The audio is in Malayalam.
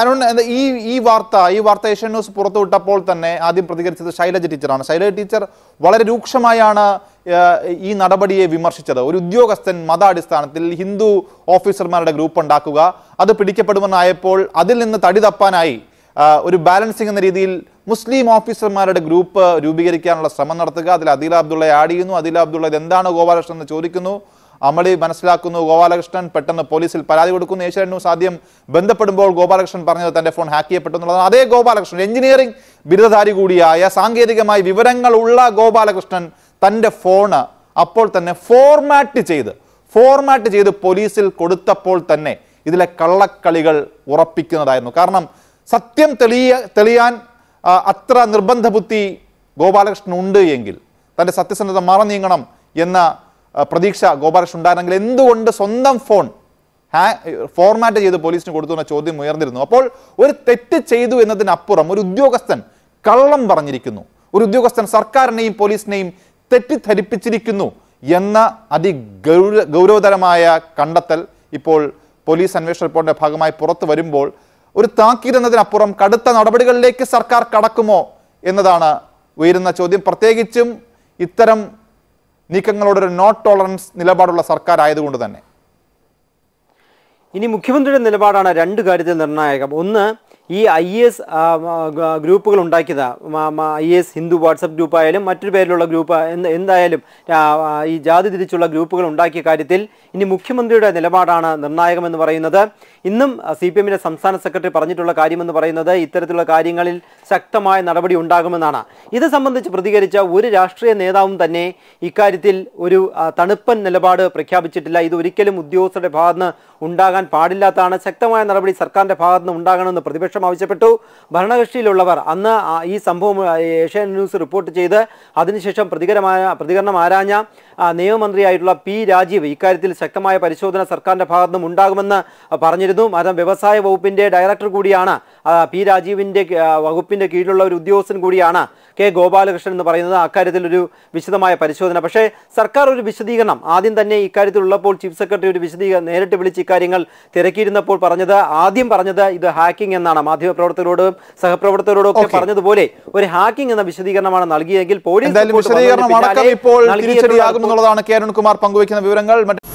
അരുൺ ഈ ഈ വാർത്ത ഈ വാർത്ത ഏഷ്യൻ ന്യൂസ് പുറത്തുവിട്ടപ്പോൾ തന്നെ ആദ്യം പ്രതികരിച്ചത് ശൈലജ ടീച്ചറാണ് ശൈലജ ടീച്ചർ വളരെ രൂക്ഷമായാണ് ഈ നടപടിയെ വിമർശിച്ചത് ഒരു ഉദ്യോഗസ്ഥൻ മതാടിസ്ഥാനത്തിൽ ഹിന്ദു ഓഫീസർമാരുടെ ഗ്രൂപ്പ് ഉണ്ടാക്കുക അത് പിടിക്കപ്പെടുമെന്നായപ്പോൾ അതിൽ നിന്ന് തടി തപ്പാനായി ഒരു ബാലൻസിംഗ് എന്ന രീതിയിൽ മുസ്ലിം ഓഫീസർമാരുടെ ഗ്രൂപ്പ് രൂപീകരിക്കാനുള്ള ശ്രമം നടത്തുക അതിൽ അദീല അബ്ദുള്ള ആഡ് ചെയ്യുന്നു അദീല അബ്ദുള്ള എന്താണ് ഗോപാലകൃഷ്ണൻ എന്ന് ചോദിക്കുന്നു അമളി മനസ്സിലാക്കുന്നു ഗോപാലകൃഷ്ണൻ പെട്ടെന്ന് പോലീസിൽ പരാതി കൊടുക്കുന്നു ഏഷ്യാനെറ്റ് ന്യൂസ് ആദ്യം ബന്ധപ്പെടുമ്പോൾ ഗോപാലകൃഷ്ണൻ പറഞ്ഞത് തന്റെ ഫോൺ ഹാക്ക് ചെയ്യപ്പെട്ടു എന്നുള്ളതാണ് അതേ ഗോപാലകൃഷ്ണൻ എഞ്ചിനീയറിംഗ് ബിരുദധാരി കൂടിയായ സാങ്കേതികമായി ഉള്ള ഗോപാലകൃഷ്ണൻ തന്റെ ഫോണ് അപ്പോൾ തന്നെ ഫോർമാറ്റ് ചെയ്ത് ഫോർമാറ്റ് ചെയ്ത് പോലീസിൽ കൊടുത്തപ്പോൾ തന്നെ ഇതിലെ കള്ളക്കളികൾ ഉറപ്പിക്കുന്നതായിരുന്നു കാരണം സത്യം തെളിയ തെളിയാൻ അത്ര നിർബന്ധബുദ്ധി ഗോപാലകൃഷ്ണൻ ഉണ്ട് എങ്കിൽ തൻ്റെ സത്യസന്ധത നീങ്ങണം എന്ന പ്രതീക്ഷ ഗോപാലകൃഷ്ണൻ ഉണ്ടായിരുന്നെങ്കിൽ എന്തുകൊണ്ട് സ്വന്തം ഫോൺ ഫോർമാറ്റ് ചെയ്ത് പോലീസിന് കൊടുത്തു എന്ന ചോദ്യം ഉയർന്നിരുന്നു അപ്പോൾ ഒരു തെറ്റ് ചെയ്തു എന്നതിനപ്പുറം ഒരു ഉദ്യോഗസ്ഥൻ കള്ളം പറഞ്ഞിരിക്കുന്നു ഒരു ഉദ്യോഗസ്ഥൻ സർക്കാരിനെയും പോലീസിനെയും തെറ്റിദ്ധരിപ്പിച്ചിരിക്കുന്നു എന്ന അതി ഗൗരവതരമായ കണ്ടെത്തൽ ഇപ്പോൾ പോലീസ് അന്വേഷണ റിപ്പോർട്ടിന്റെ ഭാഗമായി പുറത്തു വരുമ്പോൾ ഒരു താക്കീത് എന്നതിനപ്പുറം കടുത്ത നടപടികളിലേക്ക് സർക്കാർ കടക്കുമോ എന്നതാണ് ഉയരുന്ന ചോദ്യം പ്രത്യേകിച്ചും ഇത്തരം നീക്കങ്ങളോടൊരു നോട്ട് ടോളറൻസ് നിലപാടുള്ള സർക്കാർ ആയതുകൊണ്ട് തന്നെ ഇനി മുഖ്യമന്ത്രിയുടെ നിലപാടാണ് രണ്ട് കാര്യത്തിൽ നിർണായകം ഒന്ന് ഈ ഐ എസ് ഗ്രൂപ്പുകൾ ഉണ്ടാക്കിയത് ഐ എസ് ഹിന്ദു വാട്സപ്പ് ഗ്രൂപ്പായാലും മറ്റൊരു പേരിലുള്ള ഗ്രൂപ്പ് എന്തായാലും ഈ ജാതി തിരിച്ചുള്ള ഗ്രൂപ്പുകൾ ഉണ്ടാക്കിയ കാര്യത്തിൽ ഇനി മുഖ്യമന്ത്രിയുടെ നിലപാടാണ് നിർണായകമെന്ന് പറയുന്നത് ഇന്നും സി പി എമ്മിൻ്റെ സംസ്ഥാന സെക്രട്ടറി പറഞ്ഞിട്ടുള്ള കാര്യമെന്ന് പറയുന്നത് ഇത്തരത്തിലുള്ള കാര്യങ്ങളിൽ ശക്തമായ നടപടി ഉണ്ടാകുമെന്നാണ് ഇത് സംബന്ധിച്ച് പ്രതികരിച്ച ഒരു രാഷ്ട്രീയ നേതാവും തന്നെ ഇക്കാര്യത്തിൽ ഒരു തണുപ്പൻ നിലപാട് പ്രഖ്യാപിച്ചിട്ടില്ല ഇത് ഒരിക്കലും ഉദ്യോഗസ്ഥരുടെ നിന്ന് ഉണ്ടാകാൻ പാടില്ലാത്തതാണ് ശക്തമായ നടപടി സർക്കാരിൻ്റെ നിന്ന് ഉണ്ടാകണമെന്ന് പ്രതിപക്ഷ പ്രതിപക്ഷം ആവശ്യപ്പെട്ടു ഭരണകക്ഷിയിലുള്ളവർ അന്ന് ഈ സംഭവം ഏഷ്യൻ ന്യൂസ് റിപ്പോർട്ട് ചെയ്ത് അതിനുശേഷം പ്രതികരമായ പ്രതികരണം ആരാഞ്ഞ നിയമമന്ത്രിയായിട്ടുള്ള പി രാജീവ് ഇക്കാര്യത്തിൽ ശക്തമായ പരിശോധന സർക്കാരിന്റെ ഭാഗത്തു നിന്നും ഉണ്ടാകുമെന്ന് പറഞ്ഞിരുന്നു അതും വ്യവസായ വകുപ്പിന്റെ ഡയറക്ടർ കൂടിയാണ് പി രാജീവിന്റെ വകുപ്പിന്റെ കീഴിലുള്ള ഒരു ഉദ്യോഗസ്ഥൻ കൂടിയാണ് കെ ഗോപാലകൃഷ്ണൻ എന്ന് പറയുന്നത് അക്കാര്യത്തിൽ ഒരു വിശദമായ പരിശോധന പക്ഷേ സർക്കാർ ഒരു വിശദീകരണം ആദ്യം തന്നെ ഇക്കാര്യത്തിൽ ഉള്ളപ്പോൾ ചീഫ് സെക്രട്ടറി ഒരു വിശദീകരണം നേരിട്ട് വിളിച്ച് ഇക്കാര്യങ്ങൾ തിരക്കിയിരുന്നപ്പോൾ പറഞ്ഞത് ആദ്യം പറഞ്ഞത് ഇത് ഹാക്കിംഗ് എന്നാണ് പ്രവർത്തകരോടും സഹപ്രവർത്തകരോടും ഒക്കെ പറഞ്ഞതുപോലെ ഒരു ഹാക്കിംഗ് എന്ന വിശദീകരണമാണ് നൽകിയെങ്കിൽ പോലീസ് വിശദീകരണം അടക്കം ഇപ്പോൾ തിരിച്ചടിയാകുമെന്നുള്ളതാണ് കുമാർ പങ്കുവയ്ക്കുന്ന വിവരങ്ങൾ